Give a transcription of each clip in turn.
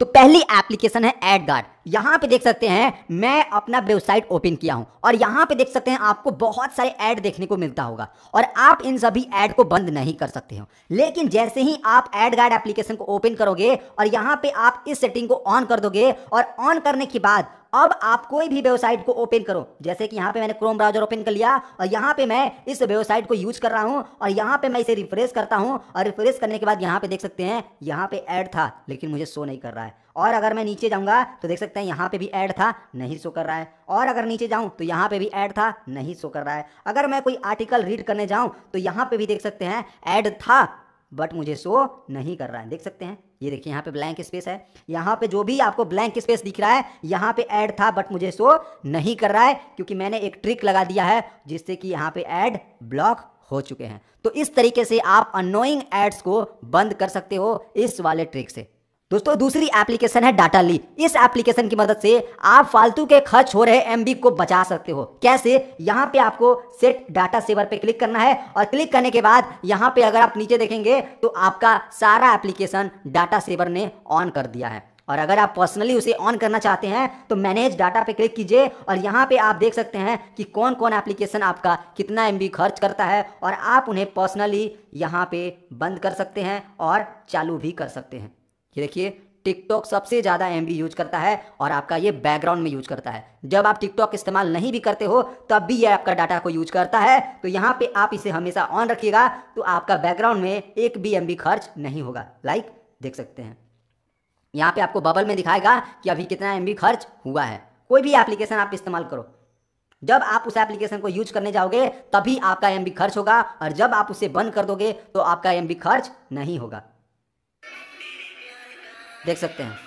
तो पहली एप्लीकेशन है एड गार्ड यहां पे देख सकते हैं मैं अपना वेबसाइट ओपन किया हूं और यहां पे देख सकते हैं आपको बहुत सारे ऐड देखने को मिलता होगा और आप इन सभी ऐड को बंद नहीं कर सकते हो लेकिन जैसे ही आप एड गार्ड एप्लीकेशन को ओपन करोगे और यहां पे आप इस सेटिंग को ऑन कर दोगे और ऑन करने के बाद अब आप कोई भी वेबसाइट को ओपन करो जैसे कि यहाँ पे मैंने क्रोम ब्राउजर ओपन कर लिया और यहाँ पे मैं इस वेबसाइट को यूज कर रहा हूँ और यहाँ पे मैं इसे रिफ्रेश करता हूँ और रिफ्रेश करने के बाद यहाँ पे देख सकते हैं यहाँ पे ऐड था लेकिन मुझे शो नहीं कर रहा है और अगर मैं नीचे जाऊँगा तो देख सकते हैं यहाँ पे भी ऐड था नहीं शो कर रहा है और अगर नीचे जाऊं तो यहाँ पे भी ऐड था नहीं शो कर रहा है अगर मैं कोई आर्टिकल रीड करने जाऊं तो यहाँ पे भी देख सकते हैं ऐड था बट मुझे शो नहीं कर रहा है देख सकते हैं ये देखिए यहाँ पे ब्लैंक स्पेस है यहाँ पे जो भी आपको ब्लैंक स्पेस दिख रहा है यहाँ पे ऐड था बट मुझे शो नहीं कर रहा है क्योंकि मैंने एक ट्रिक लगा दिया है जिससे कि यहाँ पे ऐड ब्लॉक हो चुके हैं तो इस तरीके से आप अनोइंग एड्स को बंद कर सकते हो इस वाले ट्रिक से दोस्तों दूसरी एप्लीकेशन है डाटा ली इस एप्लीकेशन की मदद से आप फालतू के खर्च हो रहे एम को बचा सकते हो कैसे यहाँ पे आपको सेट डाटा सेवर पे क्लिक करना है और क्लिक करने के बाद यहाँ पे अगर आप नीचे देखेंगे तो आपका सारा एप्लीकेशन डाटा सेवर ने ऑन कर दिया है और अगर आप पर्सनली उसे ऑन करना चाहते हैं तो मैनेज डाटा पे क्लिक कीजिए और यहाँ पे आप देख सकते हैं कि कौन कौन एप्लीकेशन आपका कितना एम खर्च करता है और आप उन्हें पर्सनली यहाँ पे बंद कर सकते हैं और चालू भी कर सकते हैं ये देखिए टिकटॉक सबसे ज़्यादा एम यूज करता है और आपका ये बैकग्राउंड में यूज करता है जब आप टिकटॉक इस्तेमाल नहीं भी करते हो तब भी ये आपका डाटा को यूज करता है तो यहाँ पे आप इसे हमेशा ऑन रखिएगा तो आपका बैकग्राउंड में एक भी एम खर्च नहीं होगा लाइक देख सकते हैं यहाँ पे आपको बबल में दिखाएगा कि अभी कितना एम खर्च हुआ है कोई भी एप्लीकेशन आप इस्तेमाल करो जब आप उस एप्लीकेशन को यूज करने जाओगे तभी आपका एम खर्च होगा और जब आप उसे बंद कर दोगे तो आपका एम खर्च नहीं होगा देख सकते हैं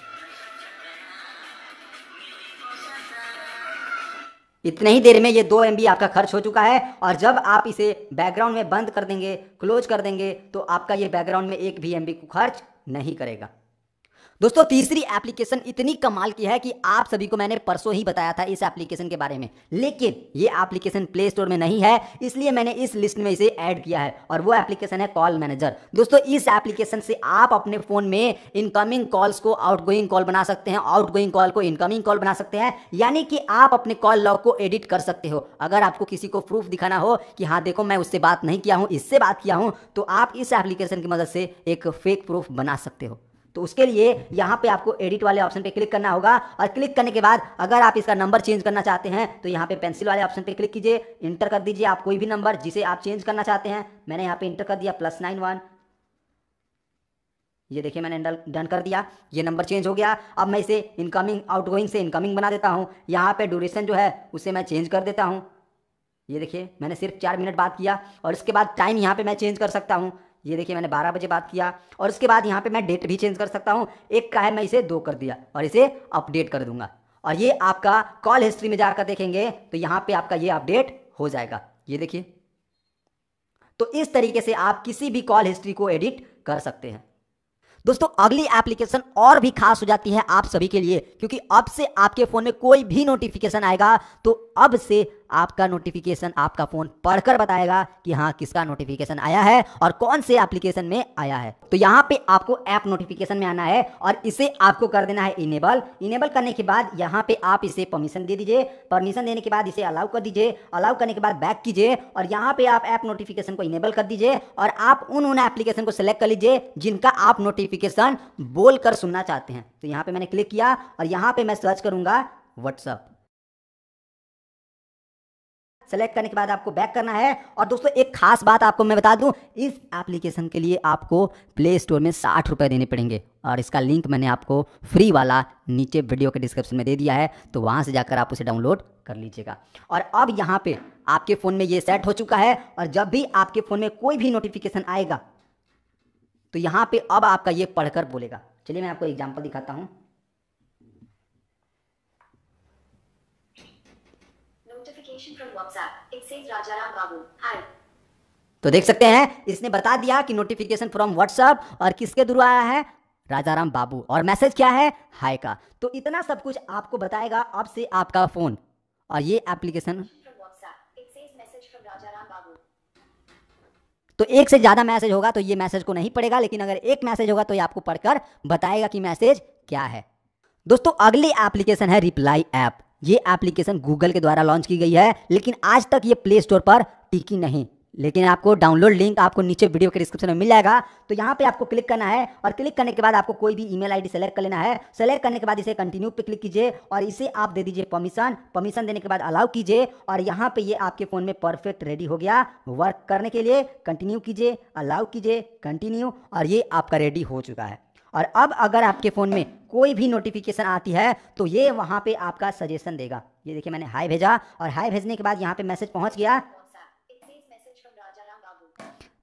इतने ही देर में ये दो एम आपका खर्च हो चुका है और जब आप इसे बैकग्राउंड में बंद कर देंगे क्लोज कर देंगे तो आपका ये बैकग्राउंड में एक भी एम को खर्च नहीं करेगा दोस्तों तीसरी एप्लीकेशन इतनी कमाल की है कि आप सभी को मैंने परसों ही बताया था इस एप्लीकेशन के बारे में लेकिन ये एप्लीकेशन प्ले स्टोर में नहीं है इसलिए मैंने इस लिस्ट में इसे ऐड किया है और वो एप्लीकेशन है कॉल मैनेजर दोस्तों इस एप्लीकेशन से आप अपने फोन में इनकमिंग कॉल्स को आउट कॉल बना सकते हैं आउट कॉल को इनकमिंग कॉल बना सकते हैं यानी कि आप अपने कॉल लॉग को एडिट कर सकते हो अगर आपको किसी को प्रूफ दिखाना हो कि हाँ देखो मैं उससे बात नहीं किया हूँ इससे बात किया हूँ तो आप इस एप्लीकेशन की मदद से एक फेक प्रूफ बना सकते हो तो उसके लिए यहाँ पे आपको एडिट वाले ऑप्शन पे क्लिक करना होगा और क्लिक करने के बाद अगर आप इसका नंबर चेंज करना चाहते हैं तो यहाँ पे पेंसिल वाले ऑप्शन पे क्लिक कीजिए इंटर कर दीजिए आप कोई भी नंबर जिसे आप चेंज करना चाहते हैं मैंने यहाँ पे इंटर कर दिया प्लस नाइन वन ये देखिए मैंने डन कर दिया ये नंबर चेंज हो गया अब मैं इसे इनकमिंग आउट से इनकमिंग बना देता हूँ यहाँ पे ड्यूरेशन जो है उसे मैं चेंज कर देता हूँ ये देखिए मैंने सिर्फ चार मिनट बात किया और इसके बाद टाइम यहाँ पे मैं चेंज कर सकता हूँ ये देखिए मैंने बारह बजे बात किया और उसके बाद यहाँ पे मैं डेट भी चेंज कर सकता हूँ एक का है मैं इसे दो कर दिया और इसे अपडेट कर दूंगा और ये आपका कॉल हिस्ट्री में जाकर देखेंगे तो यहाँ पे आपका ये अपडेट हो जाएगा ये देखिए तो इस तरीके से आप किसी भी कॉल हिस्ट्री को एडिट कर सकते हैं दोस्तों अगली एप्लीकेशन और भी खास हो जाती है आप सभी के लिए क्योंकि अब से आपके फ़ोन में कोई भी नोटिफिकेशन आएगा तो अब से आपका नोटिफिकेशन आपका फ़ोन पढ़कर बताएगा कि हाँ किसका नोटिफिकेशन आया है और कौन से एप्लीकेशन में आया है तो यहाँ पे आपको ऐप नोटिफिकेशन में आना है और इसे आपको कर देना है इनेबल इनेबल करने के बाद यहाँ पे आप इसे परमिशन दे दीजिए परमिशन देने के बाद इसे अलाउ कर दीजिए अलाउ करने के बाद बैक कीजिए और यहाँ पे आप ऐप नोटिफिकेशन को इनेबल कर दीजिए और आप उन उन एप्लीकेशन को सिलेक्ट कर लीजिए जिनका आप नोटिफिकेशन बोलकर सुनना चाहते हैं तो यहाँ पे मैंने क्लिक किया और यहाँ पे मैं सर्च करूंगा व्हाट्सअप सेलेक्ट करने के बाद आपको बैक करना है और दोस्तों एक खास बात आपको मैं बता दूं इस एप्लीकेशन के लिए आपको प्ले स्टोर में साठ रुपये देने पड़ेंगे और इसका लिंक मैंने आपको फ्री वाला नीचे वीडियो के डिस्क्रिप्शन में दे दिया है तो वहाँ से जाकर आप उसे डाउनलोड कर लीजिएगा और अब यहाँ पर आपके फ़ोन में ये सेट हो चुका है और जब भी आपके फ़ोन में कोई भी नोटिफिकेशन आएगा तो यहाँ पर अब आपका ये पढ़कर बोलेगा चलिए मैं आपको एग्जाम्पल दिखाता हूँ notification from WhatsApp it says Rajaram Babu hi तो देख सकते हैं इसने बता दिया कि नोटिफिकेशन फ्रॉम व्हाट्सएप और किसके थ्रू आया है राजाराम बाबू और मैसेज क्या है हाय का तो इतना सब कुछ आपको बताएगा अब से आपका फ़ोन और ये एप्लीकेशन तो एक से ज़्यादा मैसेज होगा तो ये मैसेज को नहीं पड़ेगा लेकिन अगर एक मैसेज होगा तो ये आपको पढ़कर बताएगा कि मैसेज क्या है दोस्तों अगली एप्लीकेशन है रिप्लाई ऐप ये एप्लीकेशन गूगल के द्वारा लॉन्च की गई है लेकिन आज तक ये प्ले स्टोर पर टिकी नहीं लेकिन आपको डाउनलोड लिंक आपको नीचे वीडियो के डिस्क्रिप्शन में मिल जाएगा तो यहाँ पे आपको क्लिक करना है और क्लिक करने के बाद आपको कोई भी ईमेल आईडी सेलेक्ट कर लेना है सेलेक्ट करने के बाद इसे कंटिन्यू पे क्लिक कीजिए और इसे आप दे दीजिए परमिशन परमिशन देने के बाद अलाउ कीजिए और यहाँ पे ये आपके फ़ोन में परफेक्ट रेडी हो गया वर्क करने के लिए कंटिन्यू कीजिए अलाउ कीजिए कंटिन्यू और ये आपका रेडी हो चुका है और अब अगर आपके फ़ोन में कोई भी नोटिफिकेशन आती है तो ये वहाँ पे आपका सजेशन देगा ये देखिए मैंने हाई भेजा और हाई भेजने के बाद यहाँ पे मैसेज पहुँच गया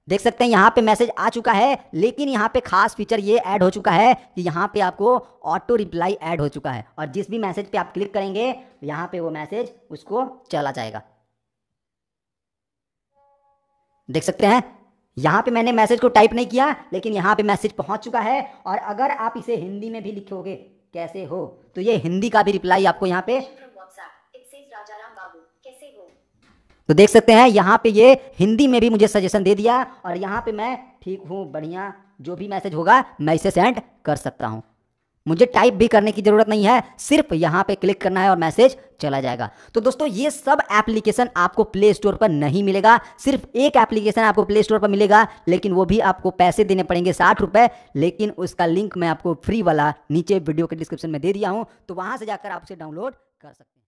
देख सकते हैं यहाँ पे मैसेज आ चुका है लेकिन यहाँ पे खास फीचर ये ऐड हो चुका है कि यहाँ पे आपको ऑटो रिप्लाई ऐड हो चुका है और जिस भी मैसेज पे आप क्लिक करेंगे यहाँ पे वो मैसेज उसको चला जाएगा देख सकते हैं यहाँ पे मैंने मैसेज को टाइप नहीं किया लेकिन यहाँ पे मैसेज पहुंच चुका है और अगर आप इसे हिंदी में भी लिखोगे कैसे हो तो ये हिंदी का भी रिप्लाई आपको यहाँ पे तो देख सकते हैं यहाँ पे ये हिंदी में भी मुझे सजेशन दे दिया और यहाँ पे मैं ठीक हूँ बढ़िया जो भी मैसेज होगा मैं इसे सेंड कर सकता हूँ मुझे टाइप भी करने की ज़रूरत नहीं है सिर्फ यहाँ पे क्लिक करना है और मैसेज चला जाएगा तो दोस्तों ये सब एप्लीकेशन आपको प्ले स्टोर पर नहीं मिलेगा सिर्फ एक एप्लीकेशन आपको प्ले स्टोर पर मिलेगा लेकिन वो भी आपको पैसे देने पड़ेंगे साठ रुपए लेकिन उसका लिंक मैं आपको फ्री वाला नीचे वीडियो के डिस्क्रिप्शन में दे दिया हूं तो वहां से जाकर आप उसे डाउनलोड कर सकते हैं